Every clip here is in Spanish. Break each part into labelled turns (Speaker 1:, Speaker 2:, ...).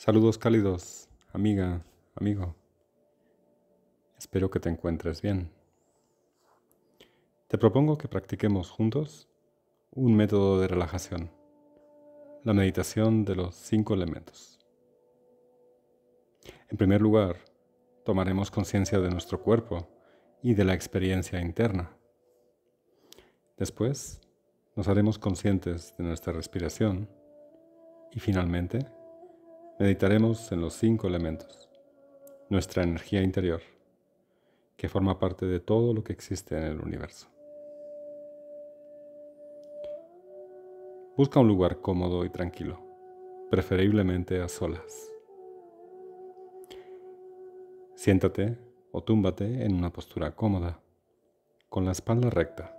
Speaker 1: Saludos cálidos, amiga, amigo. Espero que te encuentres bien. Te propongo que practiquemos juntos un método de relajación, la meditación de los cinco elementos. En primer lugar, tomaremos conciencia de nuestro cuerpo y de la experiencia interna. Después, nos haremos conscientes de nuestra respiración y finalmente, meditaremos en los cinco elementos, nuestra energía interior, que forma parte de todo lo que existe en el universo. Busca un lugar cómodo y tranquilo, preferiblemente a solas. Siéntate o túmbate en una postura cómoda, con la espalda recta,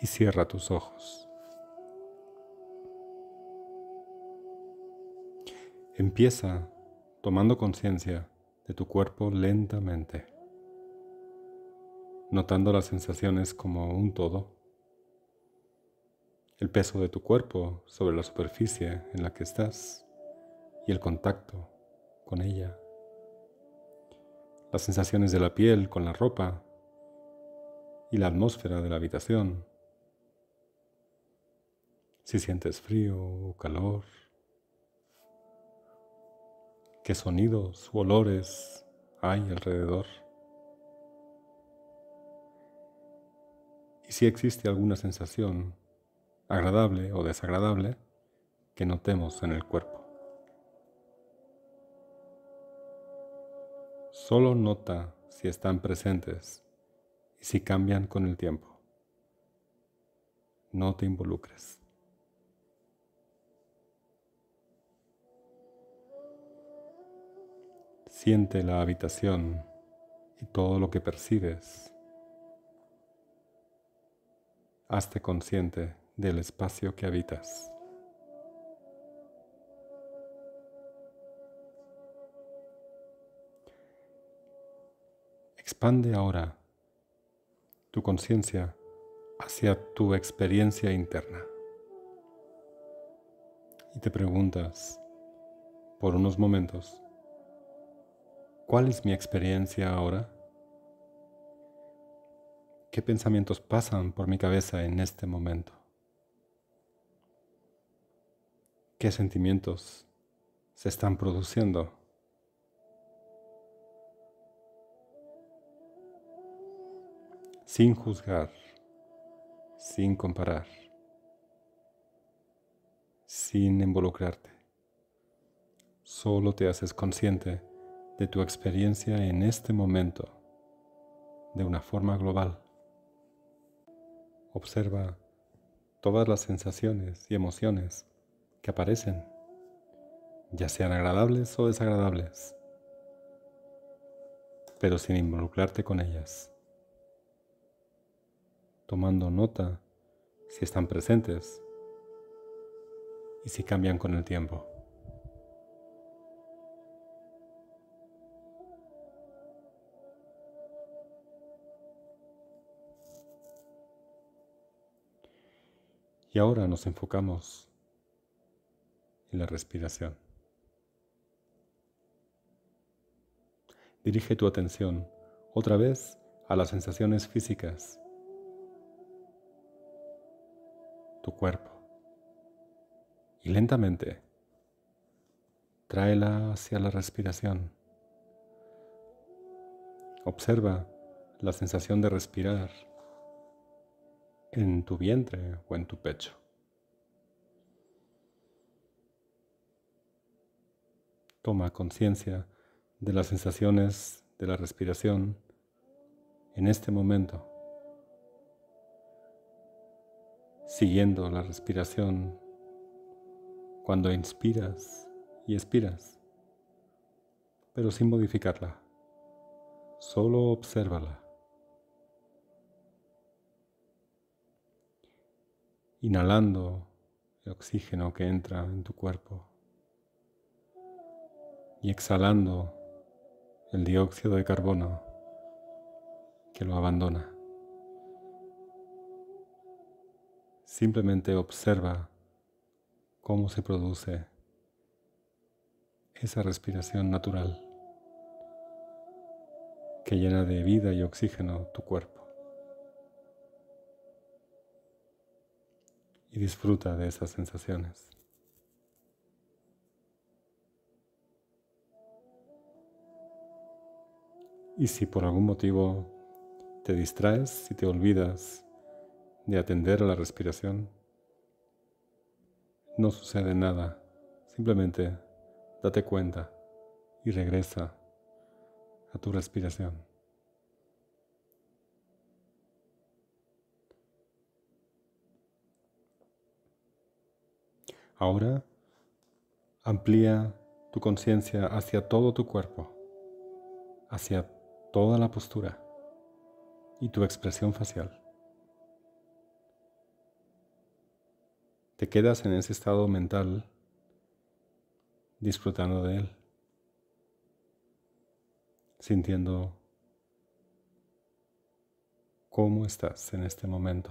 Speaker 1: y cierra tus ojos. Empieza tomando conciencia de tu cuerpo lentamente, notando las sensaciones como un todo, el peso de tu cuerpo sobre la superficie en la que estás y el contacto con ella, las sensaciones de la piel con la ropa y la atmósfera de la habitación, si sientes frío o calor, qué sonidos u olores hay alrededor. Y si existe alguna sensación agradable o desagradable que notemos en el cuerpo. Solo nota si están presentes y si cambian con el tiempo. No te involucres. Siente la habitación y todo lo que percibes. Hazte consciente del espacio que habitas. Expande ahora tu conciencia hacia tu experiencia interna y te preguntas por unos momentos ¿Cuál es mi experiencia ahora? ¿Qué pensamientos pasan por mi cabeza en este momento? ¿Qué sentimientos se están produciendo? Sin juzgar, sin comparar, sin involucrarte. Solo te haces consciente de tu experiencia en este momento de una forma global. Observa todas las sensaciones y emociones que aparecen, ya sean agradables o desagradables, pero sin involucrarte con ellas, tomando nota si están presentes y si cambian con el tiempo. Y ahora nos enfocamos en la respiración. Dirige tu atención otra vez a las sensaciones físicas, tu cuerpo, y lentamente tráela hacia la respiración. Observa la sensación de respirar en tu vientre o en tu pecho. Toma conciencia de las sensaciones de la respiración en este momento, siguiendo la respiración cuando inspiras y expiras, pero sin modificarla, solo obsérvala. inhalando el oxígeno que entra en tu cuerpo y exhalando el dióxido de carbono que lo abandona. Simplemente observa cómo se produce esa respiración natural que llena de vida y oxígeno tu cuerpo. y disfruta de esas sensaciones. Y si por algún motivo te distraes y te olvidas de atender a la respiración, no sucede nada. Simplemente date cuenta y regresa a tu respiración. Ahora amplía tu conciencia hacia todo tu cuerpo, hacia toda la postura y tu expresión facial. Te quedas en ese estado mental disfrutando de él, sintiendo cómo estás en este momento.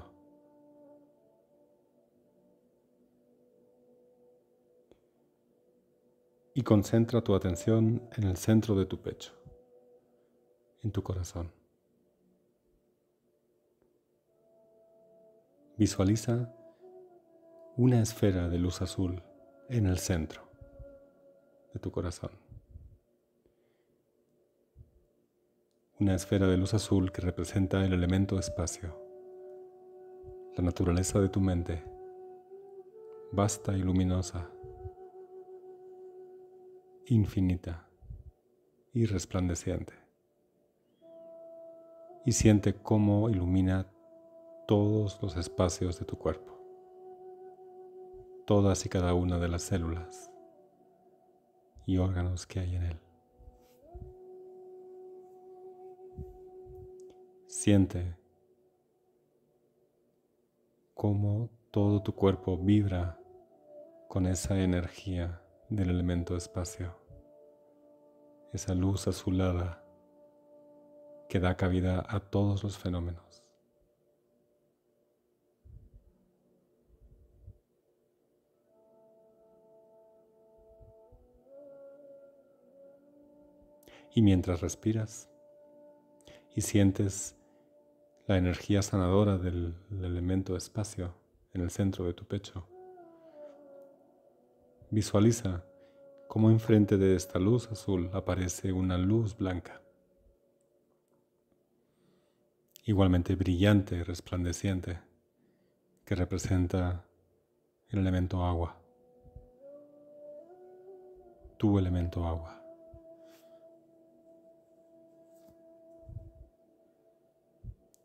Speaker 1: y concentra tu atención en el centro de tu pecho, en tu corazón. Visualiza una esfera de luz azul en el centro de tu corazón. Una esfera de luz azul que representa el elemento espacio, la naturaleza de tu mente, vasta y luminosa infinita y resplandeciente. Y siente cómo ilumina todos los espacios de tu cuerpo, todas y cada una de las células y órganos que hay en él. Siente cómo todo tu cuerpo vibra con esa energía del elemento espacio, esa luz azulada que da cabida a todos los fenómenos. Y mientras respiras y sientes la energía sanadora del, elemento espacio en el centro de tu pecho, Visualiza cómo enfrente de esta luz azul aparece una luz blanca, igualmente brillante, resplandeciente, que representa el elemento agua, tu elemento agua.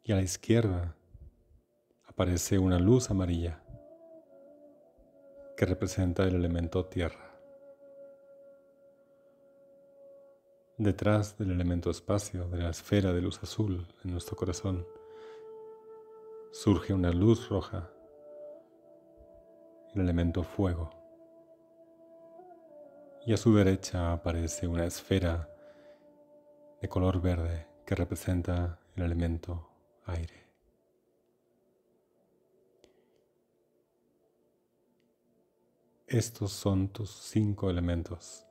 Speaker 1: Y a la izquierda aparece una luz amarilla que representa el elemento tierra. Detrás del elemento espacio, de la esfera de luz azul en nuestro corazón, surge una luz roja, el elemento fuego. Y a su derecha aparece una esfera de color verde que representa el elemento aire. Estos son tus cinco elementos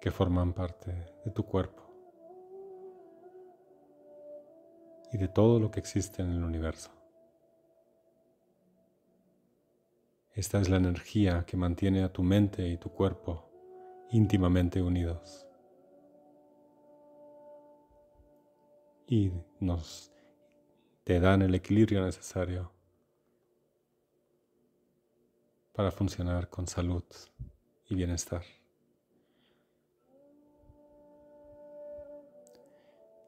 Speaker 1: que forman parte de tu cuerpo y de todo lo que existe en el universo. Esta es la energía que mantiene a tu mente y tu cuerpo íntimamente unidos. Y nos te dan el equilibrio necesario para funcionar con salud y bienestar.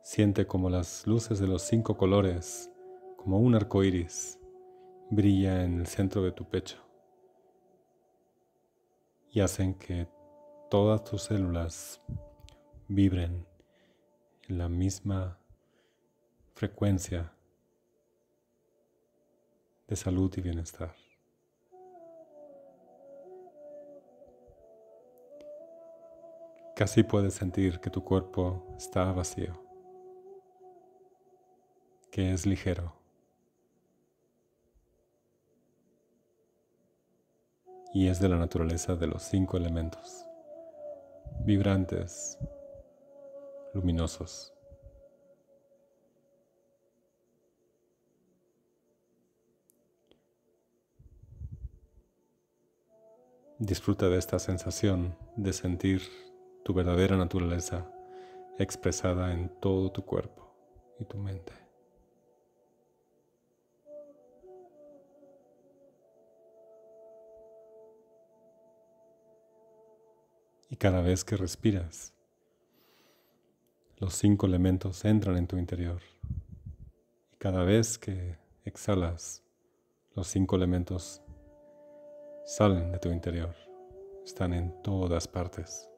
Speaker 1: Siente como las luces de los cinco colores, como un arco iris, brilla en el centro de tu pecho y hacen que todas tus células vibren en la misma frecuencia de salud y bienestar. Casi puedes sentir que tu cuerpo está vacío, que es ligero. Y es de la naturaleza de los cinco elementos, vibrantes, luminosos. Disfruta de esta sensación de sentir tu verdadera naturaleza expresada en todo tu cuerpo y tu mente. Y cada vez que respiras, los cinco elementos entran en tu interior. Y cada vez que exhalas, los cinco elementos salen de tu interior. Están en todas partes.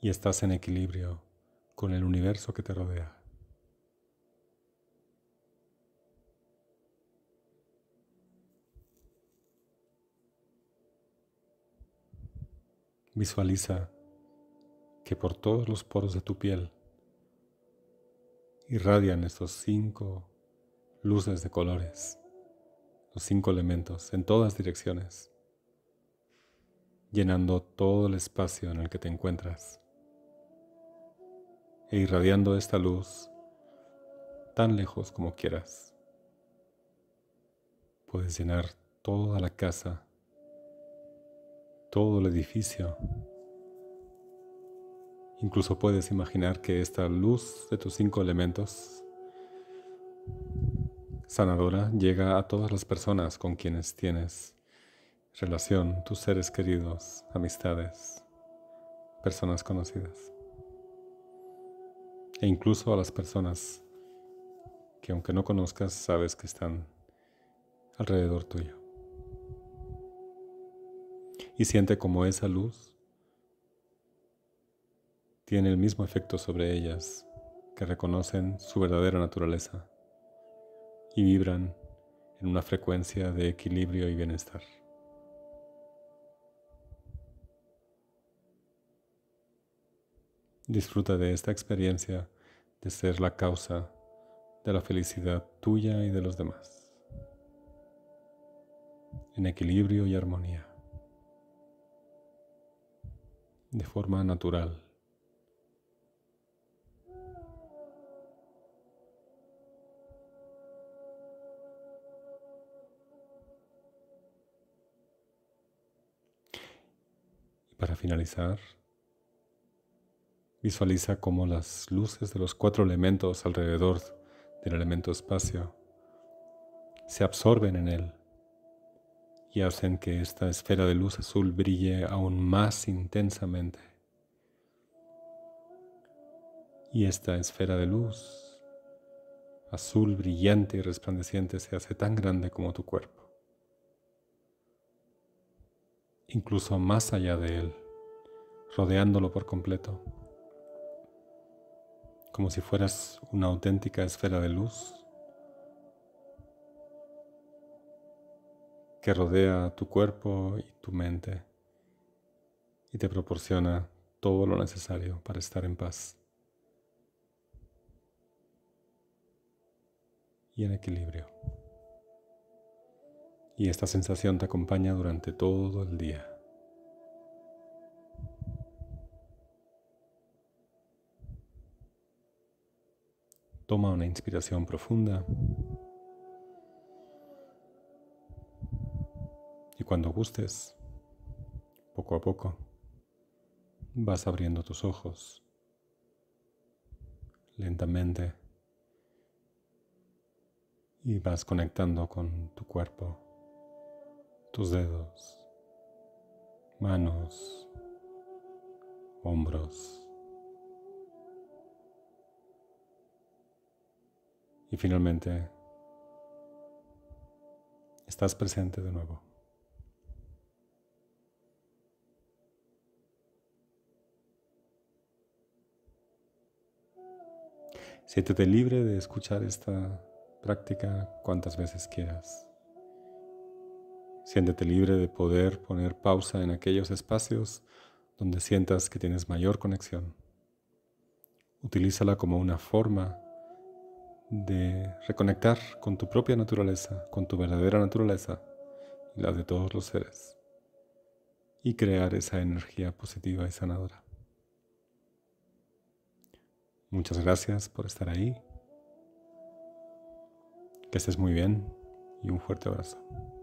Speaker 1: y estás en equilibrio con el universo que te rodea. Visualiza que por todos los poros de tu piel irradian estos cinco luces de colores, los cinco elementos, en todas direcciones, llenando todo el espacio en el que te encuentras e irradiando esta luz tan lejos como quieras. Puedes llenar toda la casa, todo el edificio. Incluso puedes imaginar que esta luz de tus cinco elementos sanadora llega a todas las personas con quienes tienes relación, tus seres queridos, amistades, personas conocidas e incluso a las personas que aunque no conozcas, sabes que están alrededor tuyo. Y siente como esa luz tiene el mismo efecto sobre ellas, que reconocen su verdadera naturaleza y vibran en una frecuencia de equilibrio y bienestar. Disfruta de esta experiencia de ser la causa de la felicidad tuya y de los demás, en equilibrio y armonía, de forma natural. para finalizar, Visualiza cómo las luces de los cuatro elementos alrededor del elemento espacio se absorben en él y hacen que esta esfera de luz azul brille aún más intensamente. Y esta esfera de luz azul brillante y resplandeciente se hace tan grande como tu cuerpo, incluso más allá de él, rodeándolo por completo como si fueras una auténtica esfera de luz que rodea tu cuerpo y tu mente y te proporciona todo lo necesario para estar en paz y en equilibrio. Y esta sensación te acompaña durante todo el día. Toma una inspiración profunda. Y cuando gustes, poco a poco, vas abriendo tus ojos lentamente y vas conectando con tu cuerpo, tus dedos, manos, hombros Y finalmente, estás presente de nuevo. Siéntete libre de escuchar esta práctica cuantas veces quieras. Siéntete libre de poder poner pausa en aquellos espacios donde sientas que tienes mayor conexión. Utilízala como una forma de reconectar con tu propia naturaleza, con tu verdadera naturaleza y la de todos los seres, y crear esa energía positiva y sanadora. Muchas gracias por estar ahí. Que estés muy bien y un fuerte abrazo.